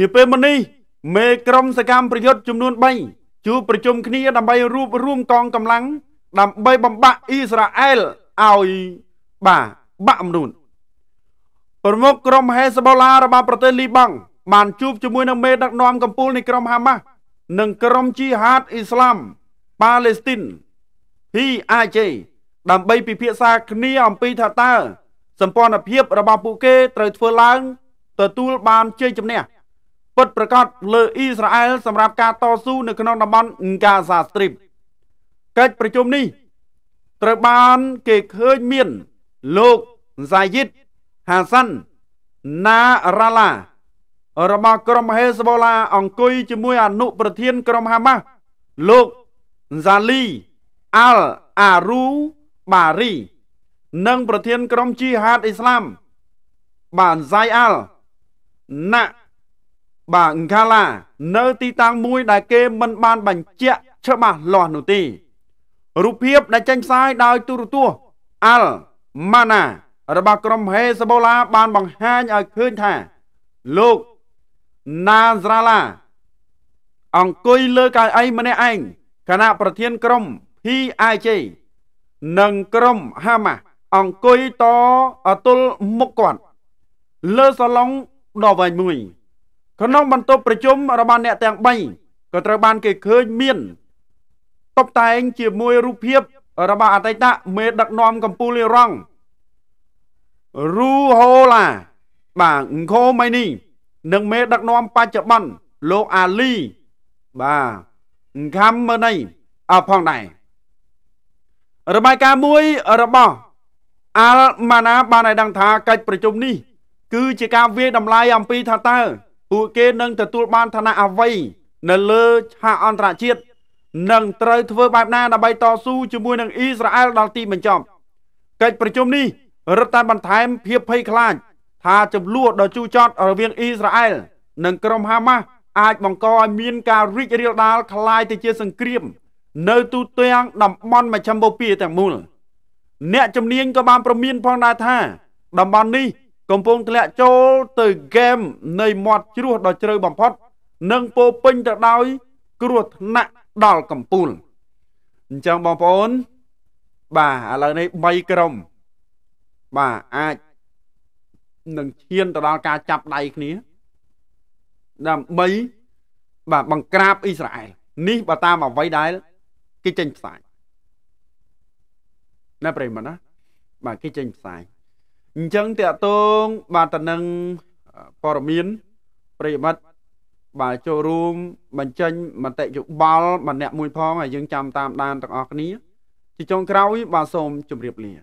នាពេលមុននេះមេក្រុមសកម្មប្រយុទ្ធចំនួន3ជួបប្រជុំគ្នាដើម្បីរួបរวมកងកម្លាំងដើម្បីបំបាក់អ៊ីស្រាអែលឲ្យបាទបាក់អំនួនប្រមុខក្រុមហេសបូឡារបស់ប្រទេសលីបង់បានជួបជាមួយនឹងមេដឹកនាំកម្ពុជានៃក្រុមហាម៉ាស់និងក្រុមជីហាតអ៊ីស្លាមប៉ាឡេស្ទីន PAJ ដើម្បីពិភាក្សាគ្នាអំពីថាតើសម្ព័ន្ធភាពរបស់ពួកគេត្រូវធ្វើឡើងទទួលបានជ័យជំនះពិតប្រាកដលើអ៊ីស្រាអែលសម្រាប់ការតស៊ូនៅក្នុងតំបន់កាហ្សាស្ទ្រីបកិច្ចប្រជុំនេះត្រូវបានគេឃើញមាន លោកសាយិតហាសាន់ណារ៉ាឡារបស់ក្រុមហេសបូឡាអង្គុយជាមួយអនុប្រធានក្រុមហាម៉ាស់លោកហ្សាលីអាល់អារូបារី និងប្រធានក្រុមជីហាតអ៊ីស្លាមបានហ្សៃអាល់ណាក់បាទអង្កាឡានៅទីតាំងមួយដែលគេមិនបានបញ្ជាក់ច្បាស់លាស់នោះទេរូបភាពដែលចេញផ្សាយដោយទូរទស្សន៍ Al Mana របស់ក្រុម Hezbollah បានបង្ហាញឲ្យឃើញថា លោក Nasrallah អង្គុយលើកៅអីម្នាក់ឯងគណៈប្រធានក្រុម PIJ និងក្រុម Hamas អង្គុយតអតុលមុខគាត់លើសាឡុងដ៏វែងមួយក្នុងបន្ទប់ប្រជុំរបស់អ្នកទាំង3ក៏ត្រូវបានគេឃើញមានតុបតែងជាមួយរូបភាព របស់អតីតមេដឹកនាំកម្ពុជារងរូហូឡាបាទអង្គមៃនី និងមេដឹកនាំបច្ចុប្បន្នលោកអាលីបាទអង្គមម៉ឺណៃអផងដែររបាយការណ៍មួយរបស់អាល់ម៉ាណាបានឲ្យដឹងថាកិច្ចប្រជុំនេះគឺ ជាការវាយតម្លៃអំពីថាតើពួកគេនឹងទទួលបានឋានៈអ្វីនៅលើឆាកអន្តរជាតិនិងត្រូវធ្វើបែបណាដើម្បីតស៊ូជាមួយនឹងអ៊ីស្រាអែល ដល់ទីបញ្ចប់កិច្ចប្រជុំនេះរដ្ឋបានបន្ថែមភាពភ័យខ្លាចថាចំនួនដ៏ជូរចត់ រវាងអ៊ីស្រាអែល និងក្រុមហាម៉ាស់អាច បង្កឲ្យមានការរីករាលដាលคล้ายទៅជាសង្គ្រាម នៅទូទាំងតំបន់មជ្ឈមបូព៌ាទាំងមូលអ្នកជំនាញក៏បានប្រមានផងដែរថាតំបន់នេះកំពុងធ្លាក់ចូល ទៅហ្គេមនៃមាត់ជ្រោះដ៏ជ្រៅបំផុត និងពោពេញទៅដោយគ្រោះថ្នាក់ដល់កំពូលអញ្ចឹងបងប្អូនបាទឥឡូវនេះ3ក្រុមបាទអាចនឹងឈានទៅដល់ការចាប់ដៃគ្នាដើម្បីបាទបង្ក្រាបអ៊ីស្រាអែលនេះបើតាមអ្វីដែលគេចេញផ្សាយណាប្រិមត្តណាបាទគេចេញផ្សាយអញ្ចឹងតកតងបាទតនឹងព័ត៌មានប្រិយមិត្តបាទចូលរួមបញ្ចេញមតិយោបល់ម្នាក់មួយផងហើយយើងចាំតាមដានទាំងអស់គ្នាជាចុងក្រោយ បាទសូមជម្រាបលា